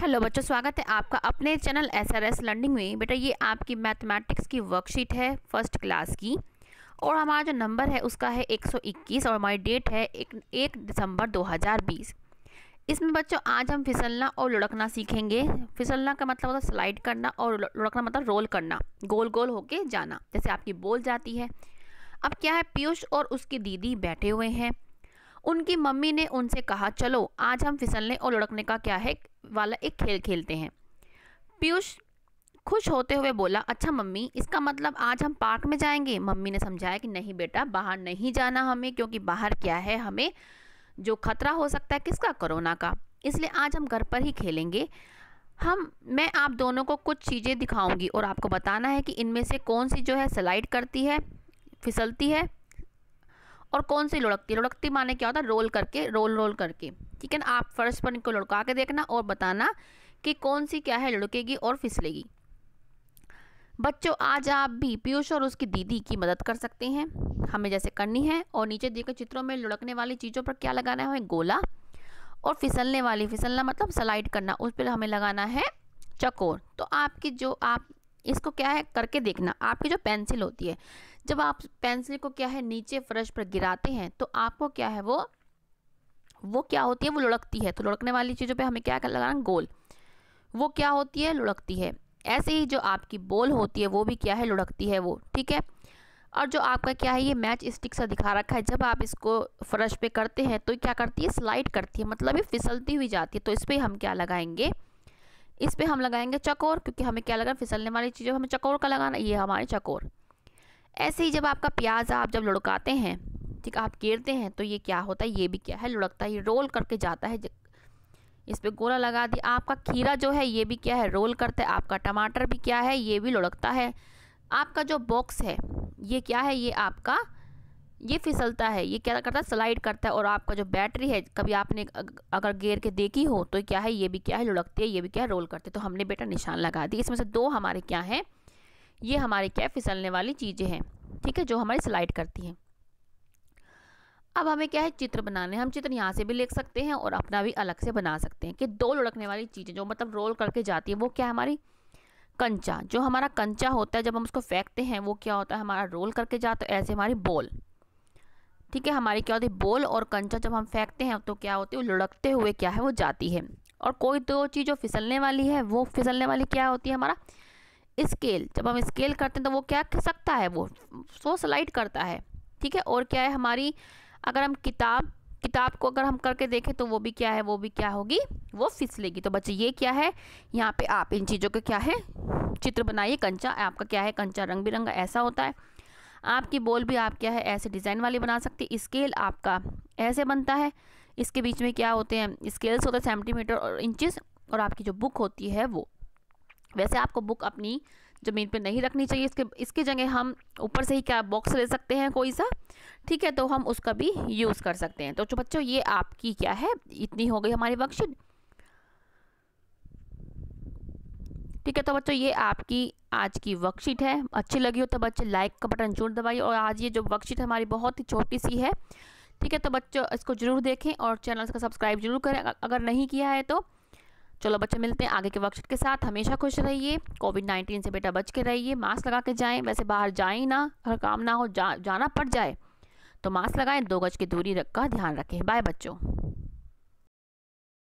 hello बच्चों स्वागत है आपका अपने channel S R S learning में बेटा ये आपकी मैथमेटिक्स की वर्कशीट है फर्स्ट क्लास की और हमारा जो नंबर है उसका है 121 और हमारी डेट है एक, एक दिसंबर 2020 इसमें बच्चों आज हम फिसलना और लुढ़कना सीखेंगे फिसलना का मतलब होता है स्लाइड करना और लुढ़कना मतलब रोल करना गोल गोल होके जाना जैसे आपकी बोल जाती है अब क्या है पीयूष और उसकी दीदी बैठे हुए हैं उनकी मम्मी ने उनसे कहा चलो आज हम फिसलने और लुढ़कने का क्या है वाला एक खेल खेलते हैं पीयूष खुश होते हुए बोला अच्छा मम्मी इसका मतलब आज हम पार्क में जाएंगे मम्मी ने समझाया कि नहीं बेटा बाहर नहीं जाना हमें क्योंकि बाहर क्या है हमें जो खतरा हो सकता है किसका कोरोना का इसलिए आज हम घर पर ही खेलेंगे हम मैं आप दोनों को कुछ चीज़ें दिखाऊंगी और आपको बताना है कि इनमें से कौन सी जो है स्लाइड करती है फिसलती है और कौन सी लुढ़कती लुढ़कती माने क्या होता है रोल करके रोल रोल करके ठीक है ना आप फर्श पर इनको लुढ़का के देखना और बताना कि कौन सी क्या है लुढ़केगी और फिसलेगी बच्चों आज आप भी पीयूष और उसकी दीदी की मदद कर सकते हैं हमें जैसे करनी है और नीचे दिए गए चित्रों में लुढ़कने वाली चीज़ों पर क्या लगाना है गोला और फिसलने वाली फिसलना मतलब स्लाइड करना उस पर हमें लगाना है चकोर तो आपकी जो आप इसको क्या है करके देखना आपकी जो पेंसिल होती है जब आप पेंसिल को क्या है नीचे फ्रश पर गिराते हैं तो आपको क्या है वो वो क्या होती है वो लुढ़कती है तो लुढ़कने वाली चीज़ों पे हमें क्या लगाना गोल वो क्या होती है लुढ़कती है ऐसे ही जो आपकी बोल होती है वो भी क्या है लुढ़कती है वो ठीक है और जो आपका क्या है ये मैच स्टिक सा दिखा रखा है जब आप इसको फ्रश पे करते हैं तो क्या करती है स्लाइड करती है मतलब ये फिसलती हुई जाती है तो इस पर हम क्या लगाएंगे इस पर हम लगाएंगे चकोर क्योंकि हमें क्या लगाना फिसलने वाली चीज़ों हमें चकोर का लगाना ये हमारे चकोर ऐसे ही जब आपका प्याज आप जब लुढ़काते हैं ठीक आप गिरते हैं तो ये क्या होता है ये भी क्या है लुढ़कता है रोल करके जाता है इस पर गोला लगा दिया आपका खीरा जो है ये भी क्या है रोल करता है आपका टमाटर भी क्या है ये भी लुढ़कता है आपका जो बॉक्स है ये क्या है ये आपका ये फिसलता है ये क्या करता है स्लाइड करता है और आपका जो बैटरी है कभी आपने अगर गेर के देखी हो तो क्या है ये भी क्या है लुढ़कती है ये भी क्या है रोल करते तो हमने बेटा निशान लगा दिया इसमें से दो हमारे क्या हैं ये हमारे क्या फिसलने वाली चीज़ें हैं ठीक है जो हमारी स्लाइड करती हैं अब हमें क्या है चित्र बनाने हम चित्र यहाँ से भी लिख सकते हैं और अपना भी अलग से बना सकते हैं कि दो लुढ़कने वाली चीज़ें जो मतलब रोल करके जाती है वो क्या है हमारी कंचा जो हमारा कंचा होता है जब हम उसको फेंकते हैं वो क्या होता है हमारा रोल करके जाता है ऐसे हमारी बॉल ठीक है हमारी क्या होती है बॉल और कंचा जब हम फेंकते हैं तो क्या होती है वो लुढ़कते हुए क्या है वो जाती है और कोई दो चीज़ जो फिसलने वाली है वो फिसलने वाली क्या होती है हमारा स्केल जब हम स्केल करते हैं तो वो क्या सकता है वो वो स्लाइड करता है ठीक है और क्या है हमारी अगर हम किताब किताब को अगर हम करके देखें तो वो भी क्या है वो भी क्या होगी वो फिसलेगी तो बच्चे ये क्या है यहाँ पे आप इन चीज़ों का क्या है चित्र बनाइए कंचा आपका क्या है कंचा रंग बिरंगा ऐसा होता है आपकी बोल भी आप क्या है ऐसे डिज़ाइन वाली बना सकते स्केल आपका ऐसे बनता है इसके बीच में क्या होते हैं स्केल्स होते हैं सेंटीमीटर और इंचज़ और आपकी जो बुक होती है वो वैसे आपको बुक अपनी ज़मीन पे नहीं रखनी चाहिए इसके इसकी जगह हम ऊपर से ही क्या बॉक्स ले सकते हैं कोई सा ठीक है तो हम उसका भी यूज़ कर सकते हैं तो जो बच्चों ये आपकी क्या है इतनी हो गई हमारी वर्कशीट ठीक है तो बच्चों ये आपकी आज की वर्कशीट है अच्छी लगी हो तो बच्चे लाइक का बटन जरूर दबाइए और आज ये जो वर्कशीट हमारी बहुत ही छोटी सी है ठीक है तो बच्चों इसको जरूर देखें और चैनल का सब्सक्राइब जरूर करें अगर नहीं किया है तो चलो बच्चे मिलते हैं आगे के वर्कशीट के साथ हमेशा खुश रहिए कोविड नाइन्टीन से बेटा बच के रहिए मास्क लगा के जाएं वैसे बाहर जाएं ना हर काम ना हो जा, जाना पड़ जाए तो मास्क लगाएं दो गज की दूरी का ध्यान रखें बाय बच्चों